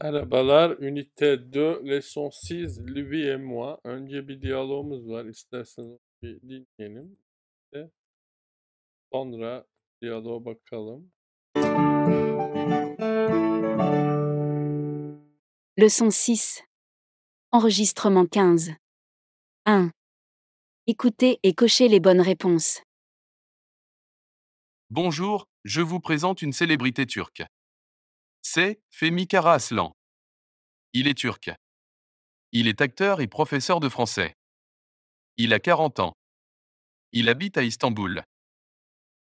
Arabalar ünite 2 leçon 6 lui et moi. Önce bir diyalogumuz var. isterseniz bir dinleyelim. Sonra diyaloğa bakalım. Leçon 6. Enregistrement 15. 1. Écoutez et cochez les bonnes réponses. Bonjour, je vous présente une célébrité turque c'est Femi Kara Aslan. Il est turc. Il est acteur et professeur de français. Il a 40 ans. Il habite à Istanbul.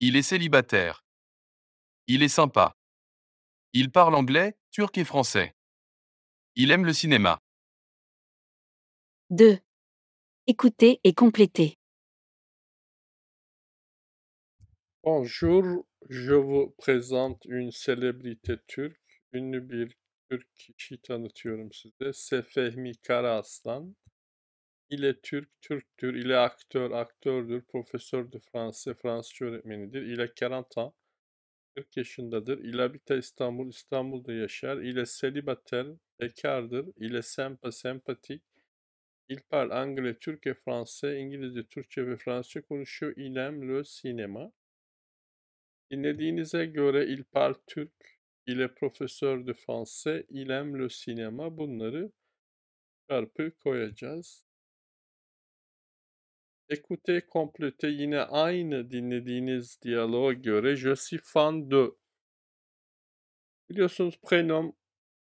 Il est célibataire. Il est sympa. Il parle anglais, turc et français. Il aime le cinéma. 2. Écoutez et complétez. Bonjour, je vous présente une célébrité turque ünlü bir Türk kişi tanıtıyorum size. Sefehmi Karaaslan ile Türk, Türktür, ile aktör, aktördür, profesördür Fransız Fransa, Fransızca öğretmenidir, ile Keranta, 40 yaşındadır, ile Bita İstanbul, İstanbul'da yaşar, ile Selibater, bekardır, ile Sempa, sempatik, İlpar parle anglais, Türkçe, Fransa, İngilizce, Türkçe ve Fransızca konuşuyor, ilem, le, sinema. Dinlediğinize göre İlpar Türk, ile Profesör de Français, İlem Le Sinema bunları çarpı koyacağız. Écoutez, complétez yine aynı dinlediğiniz diyaloğa göre je fan de. Biliyorsunuz prenom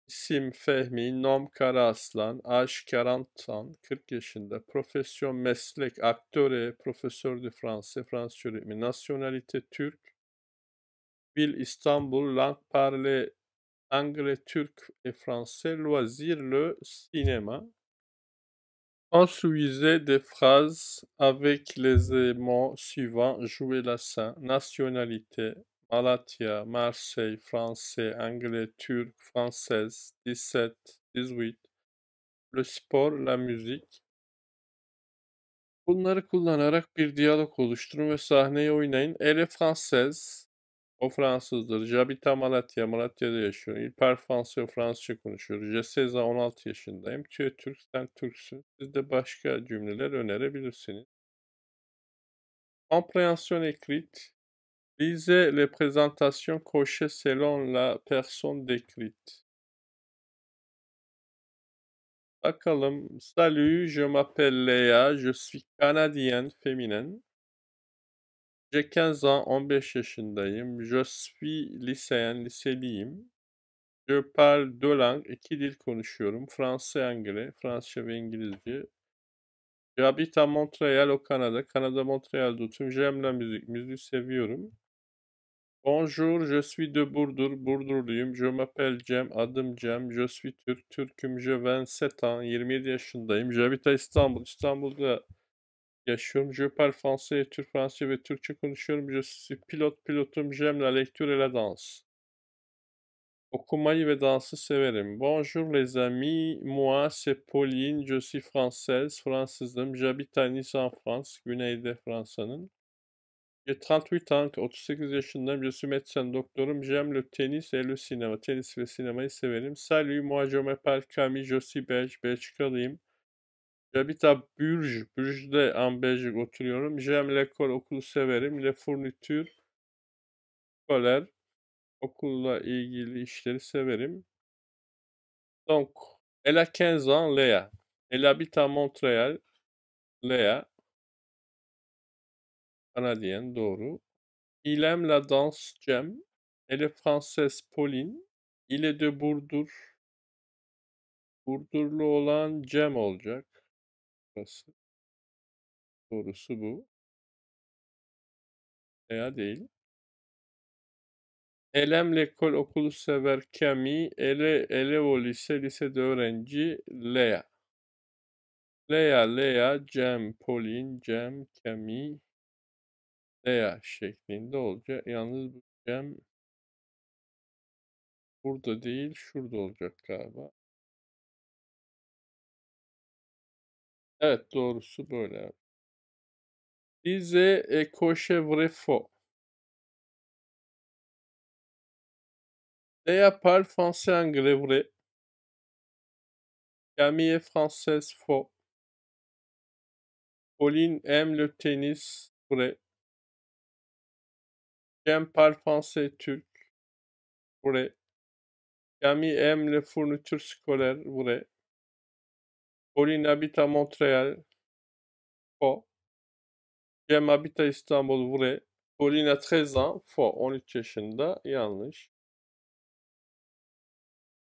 isim Fehmi, nom Karaslan, aş Karantan, 40 yaşında, profesyon meslek, aktöre, profesör de Fransa, Fransız öğretmeni, nasyonalite Türk, Ville, Istanbul, langue parlée, anglais, turc et français, loisir, le cinéma. Ensuisez des phrases avec les éléments suivants, jouer la scène, nationalité, Malatia Marseille, français, anglais, turc, française, 17, 18, le sport, la musique. Bunları kullanarak bir diyalog oluşturun ve oynayın. O Fransızdır. Jabita Malatya. Malatya'da yaşıyor. Il Perfansıyor. Fransızca konuşuyor. Ceseza 16 yaşındayım. Tüyo Türk. Sen Türksün. Siz de başka cümleler önerebilirsiniz. Compréhension écrite. Lisez les présentations cochées selon la personne décrite. Bakalım. Salut, je m'appelle Léa, je suis canadienne féminine. J'ai 15 yaşındayım. Je suis lycéen, liseliyim. Je parle deux langues, iki dil konuşuyorum. Fransız, Angre, Fransızca ve İngilizce. J'habite à Montréal, au Kanada. Kanada, Montréal'de Tüm J'aime müzik müziği seviyorum. Bonjour, je suis de Burdur, Burdurluyum. Je m'appelle Cem, adım Cem. Je suis Türk, Türk'üm. Je 27 ans, 27 yaşındayım. J'habite à İstanbul, İstanbul'da yaşıyorum. Je parle français, Türk Fransızca ve Türkçe konuşuyorum. Je suis pilot, pilotum. J'aime la lecture et la danse. Okumayı ve dansı severim. Bonjour les amis, moi c'est Pauline, je suis française, Fransızım. J'habite à Nice en France, güneyde Fransa'nın. Je 38 ans, 38 yaşındayım. Je suis médecin, doktorum. J'aime le tennis et le cinéma. Tenis ve sinemayı severim. Salut, moi je m'appelle Camille, je suis belge, Belçikalıyım. Ya J'habite Burj, Burj'de en Belgique oturuyorum. J'aime l'école, okulu severim. Le fournitür, scolaire, okulla ilgili işleri severim. Donc, Ela a 15 Ela Léa. Elle habite à Montréal, doğru. İlem la dans j'aime. Elle est française, Pauline. Il de Burdur. Burdurlu olan Cem olacak burası. Doğrusu bu. Veya değil. Elem lekol okulu sever Kemi, ele elevo lise lisede öğrenci Lea. Lea, Lea, Cem, Polin, Cem, Kemi, Lea şeklinde olacak. Yalnız bu Cem burada değil, şurada olacak galiba. Evet, doğrusu böyle Bize Dize e, vrefo. coche vrai faux. Léa parle français Camille française faux. Pauline aime le tennis vre. Cem parle français turc vrai. Camille aime les fournitures scolaires vrai. Colin habite à Montréal. 3. Cem habite à İstanbul. Vrai. Colin a 13 ans. Faux. 13 yaşında. Yanlış.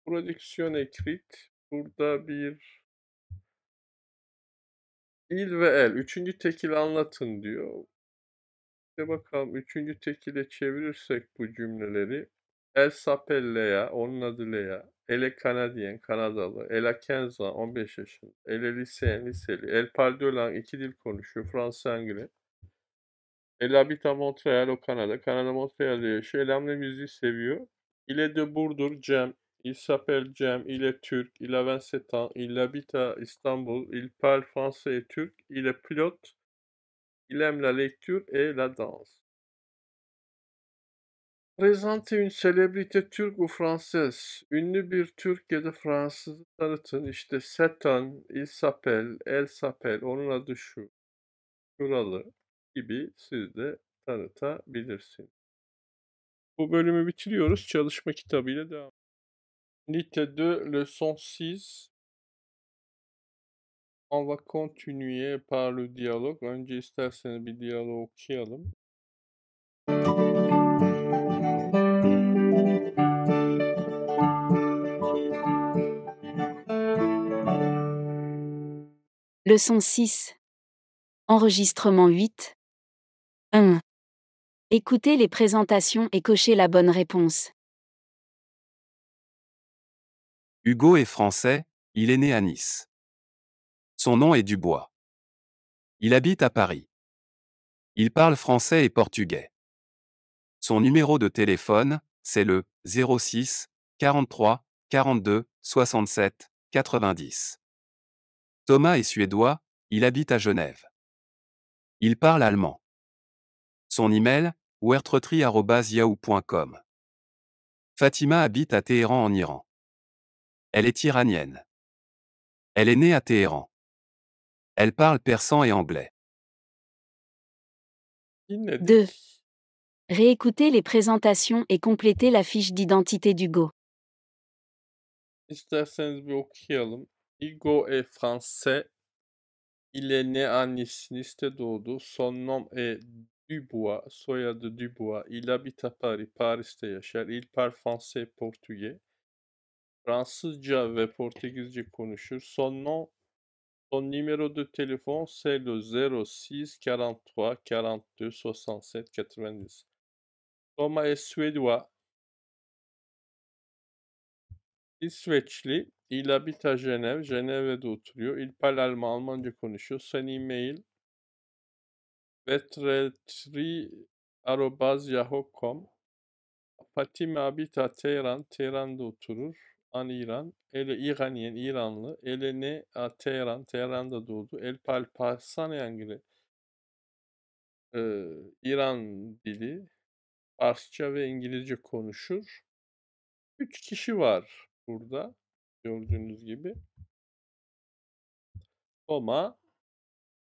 Prodüksiyon ekrit. Burada bir il ve el. Üçüncü tekil anlatın diyor. İşte bakalım üçüncü tekile çevirirsek bu cümleleri. El Sapel Lea. Onun adı Lea. Ele Kanadiyen, Kanadalı. Ela Kenza, 15 yaşında. Ele Liseyen, liseli. El Pardiolan, iki dil konuşuyor. Fransız, İngiliz. Ela Bita Montreal, o Kanada. Kanada Montreal'de yaşıyor. Elamle müziği seviyor. İle de Burdur, Cem. Il s'appelle Cem, il est Türk, il a 27 ans, il habite à Istanbul, il parle français et turc, il est pilote, il aime la lecture et la danse. Présentez une célébrité Türk ou Française. Ünlü bir Türk ya da Fransızı tanıtın. İşte Seton, Il s'appelle, El s'appelle, onun adı şu, kralı gibi siz de tanıtabilirsiniz. Bu bölümü bitiriyoruz. Çalışma kitabıyla devam. Nite de leçon 6. On va continuer par le diyalog. Önce isterseniz bir diyalog okuyalım. Leçon 6. Enregistrement 8. 1. Écoutez les présentations et cochez la bonne réponse. Hugo est français, il est né à Nice. Son nom est Dubois. Il habite à Paris. Il parle français et portugais. Son numéro de téléphone, c'est le 06 43 42 67 90. Thomas est suédois, il habite à Genève. Il parle allemand. Son email, wertretri.yahoo.com. Fatima habite à Téhéran en Iran. Elle est iranienne. Elle est née à Téhéran. Elle parle persan et anglais. 2. Réécouter les présentations et compléter la fiche d'identité d'Hugo. Hugo est français. Il est né à Nice. Nice d'Odo, Son nom est Dubois. de Dubois. Il habite à Paris. Paris'te Il parle français et portugais. Fransızca ve Portekizce konuşur. Son nom son numéro de téléphone, c'est le 06 43 42 67 90. Thomas est suédois. İla Bita Jenev. Cenevre'de oturuyor. Il Palermo Almanca konuşuyor. Sen e-mail vetretri.yahoo.com Fatime Abita Tehran. Tehran'da oturur. An İran. Ele İraniyen İranlı. Ele ne? Elene Teheran, Teheran'da doğdu. El Palpasan Yangri. Ee, İran dili. Farsça ve İngilizce konuşur. Üç kişi var burada gördüğünüz gibi. Toma,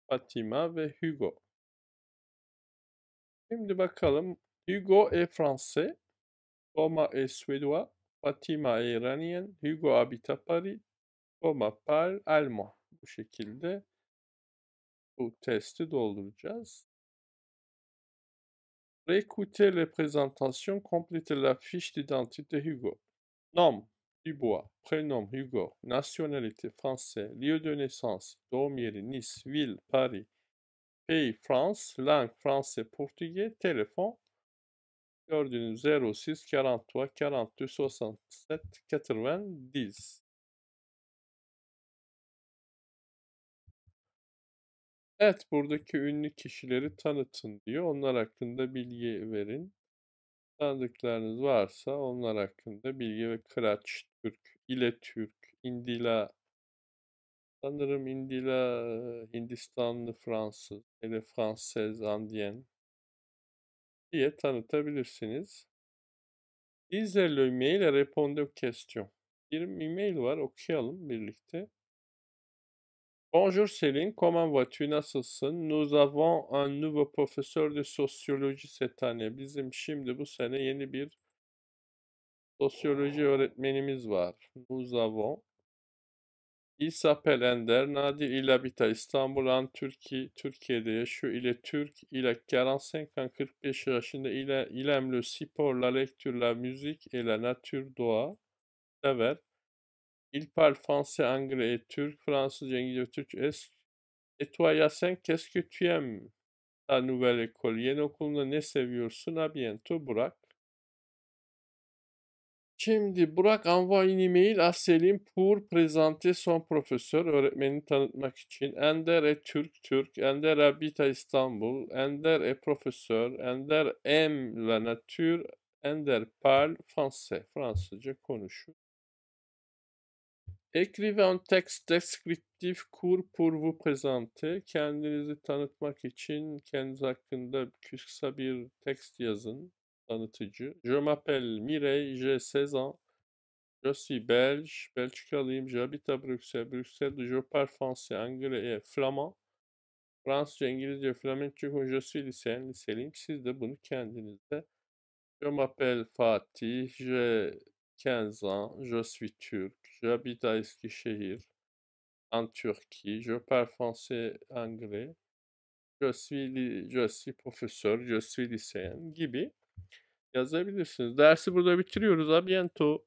Fatima ve Hugo. Şimdi bakalım. Hugo e français, Toma e suédois, Fatima e iranien, Hugo habite Paris, Toma parle allemand. Bu şekilde bu testi dolduracağız. Réécoutez les présentations, complétez la fiche d'identité Hugo. Nom, Dubois, prénom Hugo, nationalité français, lieu de naissance, doğum yeri Nice, ville Paris, pays France, langue français portugais, telefon gördüğünüz 06 43 43 67 90 Evet buradaki ünlü kişileri tanıtın diyor. Onlar hakkında bilgi verin. Tanıdıklarınız varsa onlar hakkında bilgi ve kıraç Türk, ile Türk, Indila sanırım Indila Hindistanlı Fransız, ele Fransız Andien diye tanıtabilirsiniz. Lisez le mail et répondez aux questions. Bir e-mail var okuyalım birlikte. Bonjour Céline, comment vas-tu? Nasılsın? Nous avons un nouveau professeur de sociologie cette année. Bizim şimdi bu sene yeni bir sosyoloji öğretmenimiz var. Nous avons İsa Pelender, Nadir İlabita, İstanbul An Türkiye, Türkiye'de yaşıyor. ile Türk, ile 45 ans, 45 yaşında ile ilem sporla, sport, müzik ile, natür, musique doğa sever. Il parle français, anglais et turc, Fransızca, İngilizce, Türk. Es, et toi Yasen, qu'est-ce que tu aimes? Ta nouvelle école. Yeni okulunda ne seviyorsun? A bientôt Burak. Şimdi Burak envoie une email à Selim pour présenter son profesör öğretmenini tanıtmak için. Ender e Türk Türk, Ender habita e İstanbul, Ender e profesör, Ender M la nature, Ender parle français, Fransızca konuşur. Écrivez un texte descriptif court pour vous présenter. Kendinizi tanıtmak için kendiniz hakkında kısa bir tekst yazın tanıtıcı. Je m'appelle Mireille, j'ai 16 ans. Je suis belge, Belçikalıyım. J'habite à Bruxelles, Bruxelles. Je parle français, anglais et flamand. Fransızca, İngilizce, Flamenco. Je suis lycéen, liseliyim. Siz de bunu kendinizde. Je m'appelle Fatih, j'ai 15 ans. Je suis turc, j'habite à Eskişehir, en Turquie. Je parle français, anglais. Je suis, je suis professeur, je suis lycéen gibi yazabilirsiniz. Dersi burada bitiriyoruz. Abiento.